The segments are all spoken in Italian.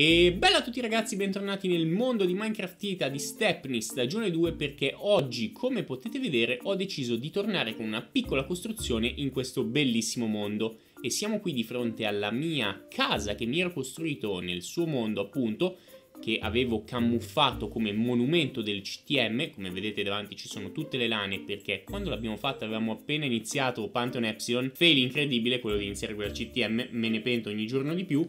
E bella a tutti ragazzi, bentornati nel mondo di Minecraft Minecraftita di Stepney stagione 2 perché oggi, come potete vedere, ho deciso di tornare con una piccola costruzione in questo bellissimo mondo e siamo qui di fronte alla mia casa che mi ero costruito nel suo mondo appunto che avevo camuffato come monumento del CTM, come vedete davanti ci sono tutte le lane perché quando l'abbiamo fatta avevamo appena iniziato Pantheon Epsilon, fail incredibile quello di iniziare quella CTM, me ne pento ogni giorno di più,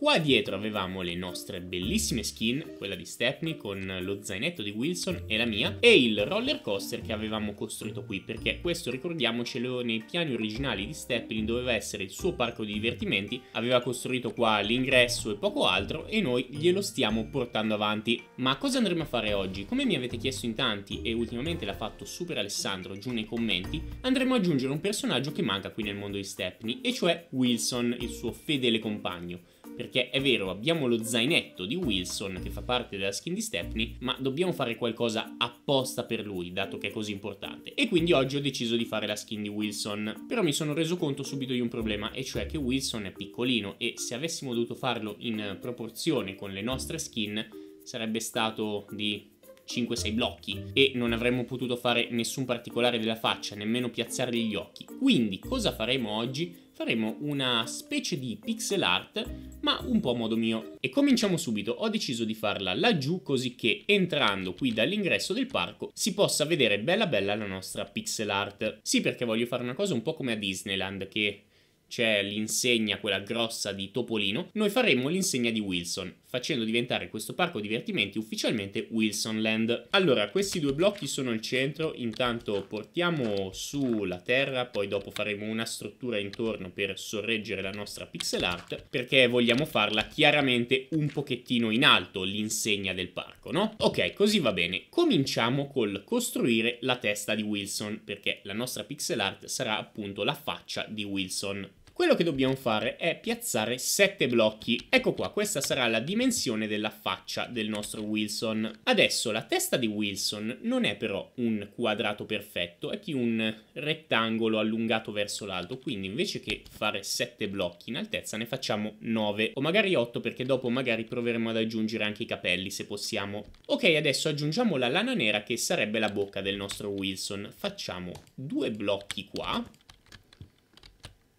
Qua dietro avevamo le nostre bellissime skin, quella di Stepney con lo zainetto di Wilson e la mia, e il roller coaster che avevamo costruito qui, perché questo ricordiamocelo nei piani originali di Stepney doveva essere il suo parco di divertimenti, aveva costruito qua l'ingresso e poco altro e noi glielo stiamo portando avanti. Ma cosa andremo a fare oggi? Come mi avete chiesto in tanti e ultimamente l'ha fatto Super Alessandro giù nei commenti, andremo ad aggiungere un personaggio che manca qui nel mondo di Stepney, e cioè Wilson, il suo fedele compagno perché è vero, abbiamo lo zainetto di Wilson che fa parte della skin di Stepney, ma dobbiamo fare qualcosa apposta per lui, dato che è così importante. E quindi oggi ho deciso di fare la skin di Wilson, però mi sono reso conto subito di un problema, e cioè che Wilson è piccolino e se avessimo dovuto farlo in proporzione con le nostre skin sarebbe stato di 5-6 blocchi e non avremmo potuto fare nessun particolare della faccia, nemmeno piazzargli gli occhi. Quindi cosa faremo oggi? faremo una specie di pixel art ma un po' a modo mio. E cominciamo subito, ho deciso di farla laggiù così che entrando qui dall'ingresso del parco si possa vedere bella bella la nostra pixel art. Sì perché voglio fare una cosa un po' come a Disneyland che c'è l'insegna, quella grossa di Topolino, noi faremo l'insegna di Wilson facendo diventare questo parco divertimenti ufficialmente Wilson Land. Allora, questi due blocchi sono il centro, intanto portiamo su la terra, poi dopo faremo una struttura intorno per sorreggere la nostra pixel art, perché vogliamo farla chiaramente un pochettino in alto, l'insegna del parco, no? Ok, così va bene. Cominciamo col costruire la testa di Wilson, perché la nostra pixel art sarà appunto la faccia di Wilson quello che dobbiamo fare è piazzare 7 blocchi. Ecco qua, questa sarà la dimensione della faccia del nostro Wilson. Adesso la testa di Wilson non è però un quadrato perfetto, è più un rettangolo allungato verso l'alto, quindi invece che fare 7 blocchi in altezza ne facciamo 9 o magari 8 perché dopo magari proveremo ad aggiungere anche i capelli se possiamo. Ok, adesso aggiungiamo la lana nera che sarebbe la bocca del nostro Wilson. Facciamo due blocchi qua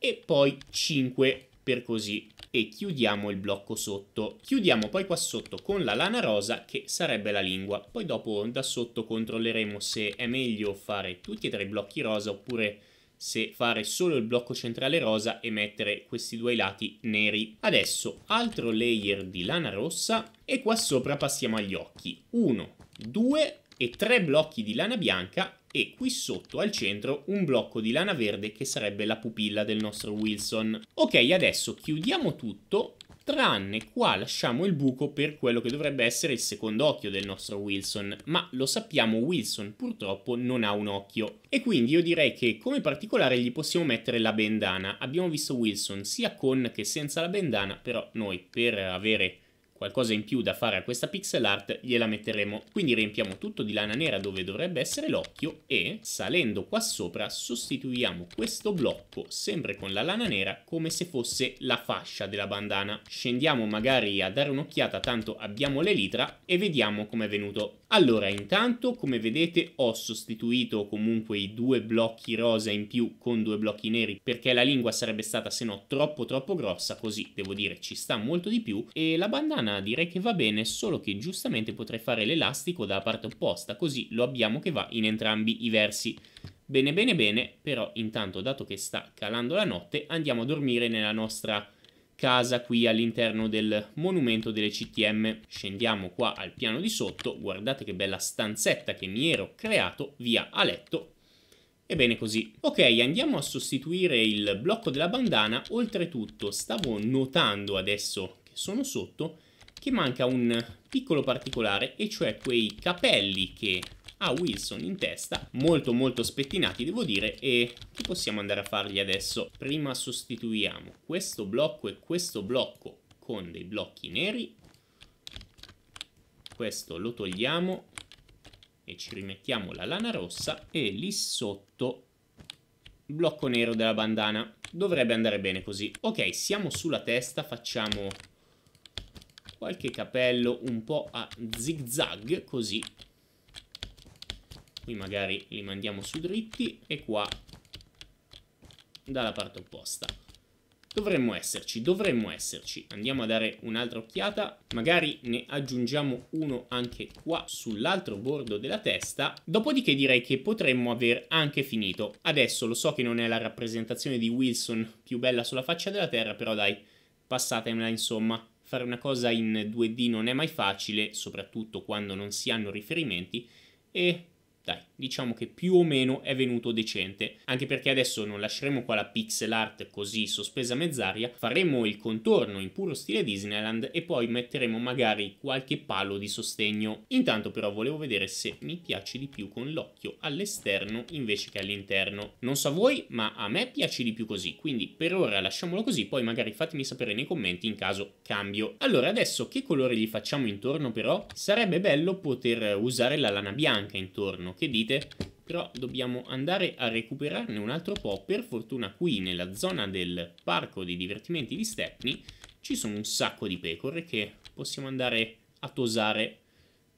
e poi 5 per così e chiudiamo il blocco sotto. Chiudiamo poi qua sotto con la lana rosa che sarebbe la lingua. Poi dopo da sotto controlleremo se è meglio fare tutti e tre i blocchi rosa oppure se fare solo il blocco centrale rosa e mettere questi due lati neri. Adesso altro layer di lana rossa e qua sopra passiamo agli occhi. 1, 2 e 3 blocchi di lana bianca e qui sotto al centro un blocco di lana verde che sarebbe la pupilla del nostro Wilson. Ok, adesso chiudiamo tutto tranne qua lasciamo il buco per quello che dovrebbe essere il secondo occhio del nostro Wilson, ma lo sappiamo Wilson purtroppo non ha un occhio. E quindi io direi che come particolare gli possiamo mettere la bendana, abbiamo visto Wilson sia con che senza la bendana, però noi per avere qualcosa in più da fare a questa pixel art gliela metteremo. Quindi riempiamo tutto di lana nera dove dovrebbe essere l'occhio e salendo qua sopra sostituiamo questo blocco sempre con la lana nera come se fosse la fascia della bandana. Scendiamo magari a dare un'occhiata tanto abbiamo l'elitra e vediamo com'è venuto. Allora, intanto, come vedete, ho sostituito comunque i due blocchi rosa in più con due blocchi neri perché la lingua sarebbe stata se no troppo troppo grossa, così devo dire ci sta molto di più e la bandana direi che va bene, solo che giustamente potrei fare l'elastico dalla parte opposta, così lo abbiamo che va in entrambi i versi. Bene bene bene, però intanto dato che sta calando la notte andiamo a dormire nella nostra casa qui all'interno del monumento delle CTM. Scendiamo qua al piano di sotto, guardate che bella stanzetta che mi ero creato, via a letto, Ebbene così. Ok, andiamo a sostituire il blocco della bandana, oltretutto stavo notando adesso che sono sotto che manca un piccolo particolare, e cioè quei capelli che a Wilson in testa, molto molto spettinati devo dire, e che possiamo andare a fargli adesso? Prima sostituiamo questo blocco e questo blocco con dei blocchi neri, questo lo togliamo e ci rimettiamo la lana rossa e lì sotto blocco nero della bandana. Dovrebbe andare bene così. Ok, siamo sulla testa, facciamo qualche capello un po' a zigzag così qui magari li mandiamo su dritti e qua dalla parte opposta. Dovremmo esserci, dovremmo esserci. Andiamo a dare un'altra occhiata. Magari ne aggiungiamo uno anche qua sull'altro bordo della testa. Dopodiché direi che potremmo aver anche finito. Adesso lo so che non è la rappresentazione di Wilson più bella sulla faccia della Terra, però dai, passatemela insomma. Fare una cosa in 2D non è mai facile, soprattutto quando non si hanno riferimenti. E dai, diciamo che più o meno è venuto decente, anche perché adesso non lasceremo qua la pixel art così sospesa a mezz'aria, faremo il contorno in puro stile Disneyland e poi metteremo magari qualche palo di sostegno. Intanto però volevo vedere se mi piace di più con l'occhio all'esterno invece che all'interno. Non so voi, ma a me piace di più così, quindi per ora lasciamolo così, poi magari fatemi sapere nei commenti in caso cambio. Allora adesso che colore gli facciamo intorno però? Sarebbe bello poter usare la lana bianca intorno, strano che dite, però dobbiamo andare a recuperarne un altro po'. Per fortuna qui nella zona del parco dei divertimenti di Stepney ci sono un sacco di pecore che possiamo andare a tosare,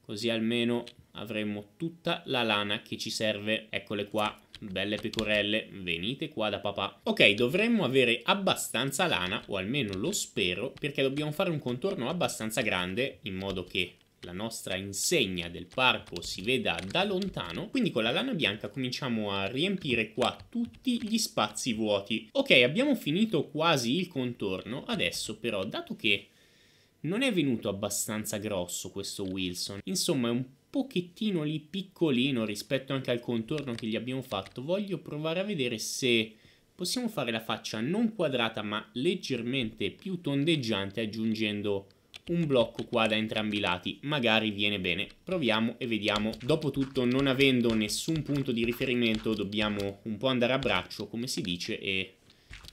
così almeno avremo tutta la lana che ci serve. Eccole qua, belle pecorelle, venite qua da papà. Ok, dovremmo avere abbastanza lana, o almeno lo spero, perché dobbiamo fare un contorno abbastanza grande, in modo che la nostra insegna del parco si veda da lontano, quindi con la lana bianca cominciamo a riempire qua tutti gli spazi vuoti. Ok, abbiamo finito quasi il contorno, adesso però, dato che non è venuto abbastanza grosso questo Wilson, insomma è un pochettino lì piccolino rispetto anche al contorno che gli abbiamo fatto, voglio provare a vedere se possiamo fare la faccia non quadrata ma leggermente più tondeggiante aggiungendo un blocco qua da entrambi i lati, magari viene bene. Proviamo e vediamo. Dopotutto non avendo nessun punto di riferimento dobbiamo un po' andare a braccio, come si dice, e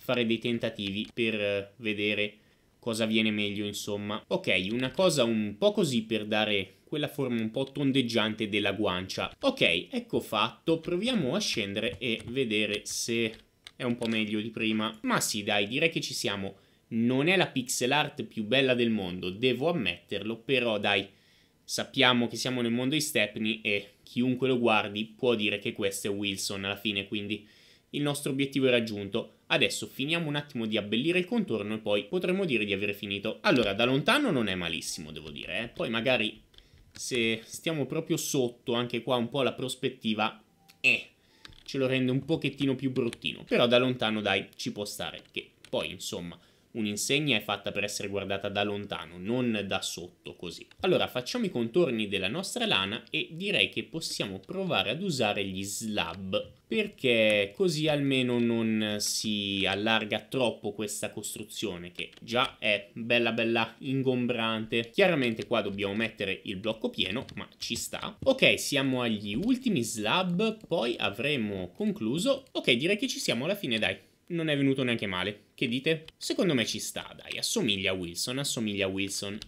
fare dei tentativi per eh, vedere cosa viene meglio, insomma. Ok, una cosa un po' così per dare quella forma un po' tondeggiante della guancia. Ok, ecco fatto, proviamo a scendere e vedere se è un po' meglio di prima. Ma sì, dai, direi che ci siamo. Non è la pixel art più bella del mondo, devo ammetterlo, però dai, sappiamo che siamo nel mondo di Stepney e chiunque lo guardi può dire che questo è Wilson alla fine, quindi il nostro obiettivo è raggiunto. Adesso finiamo un attimo di abbellire il contorno e poi potremmo dire di aver finito. Allora, da lontano non è malissimo, devo dire, eh? poi magari se stiamo proprio sotto, anche qua un po' la prospettiva, eh, ce lo rende un pochettino più bruttino, però da lontano dai, ci può stare, che poi insomma Un'insegna è fatta per essere guardata da lontano, non da sotto così. Allora facciamo i contorni della nostra lana e direi che possiamo provare ad usare gli slab perché così almeno non si allarga troppo questa costruzione che già è bella bella ingombrante. Chiaramente qua dobbiamo mettere il blocco pieno, ma ci sta. Ok, siamo agli ultimi slab, poi avremo concluso. Ok, direi che ci siamo alla fine, dai non è venuto neanche male. Che dite? Secondo me ci sta, dai, assomiglia a Wilson, assomiglia a Wilson.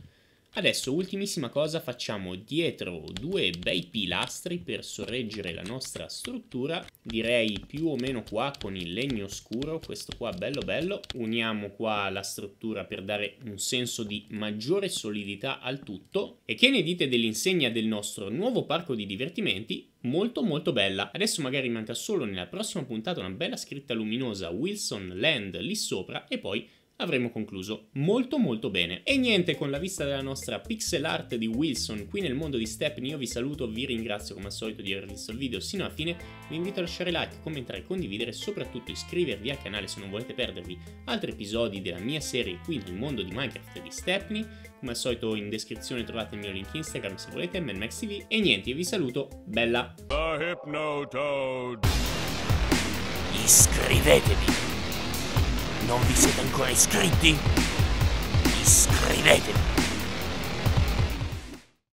Adesso, ultimissima cosa, facciamo dietro due bei pilastri per sorreggere la nostra struttura, direi più o meno qua con il legno scuro, questo qua bello bello, uniamo qua la struttura per dare un senso di maggiore solidità al tutto, e che ne dite dell'insegna del nostro nuovo parco di divertimenti? Molto molto bella, adesso magari manca solo nella prossima puntata una bella scritta luminosa Wilson Land lì sopra e poi avremo concluso molto molto bene. E niente, con la vista della nostra pixel art di Wilson qui nel mondo di Stepney io vi saluto, vi ringrazio come al solito di aver visto il video sino alla fine, vi invito a lasciare like, commentare, condividere e soprattutto iscrivervi al canale se non volete perdervi altri episodi della mia serie qui nel mondo di Minecraft di Stepney, come al solito in descrizione trovate il mio link Instagram se volete, ManMaxTV, e niente, vi saluto, bella! Iscrivetevi! non vi siete ancora iscritti, iscrivetevi!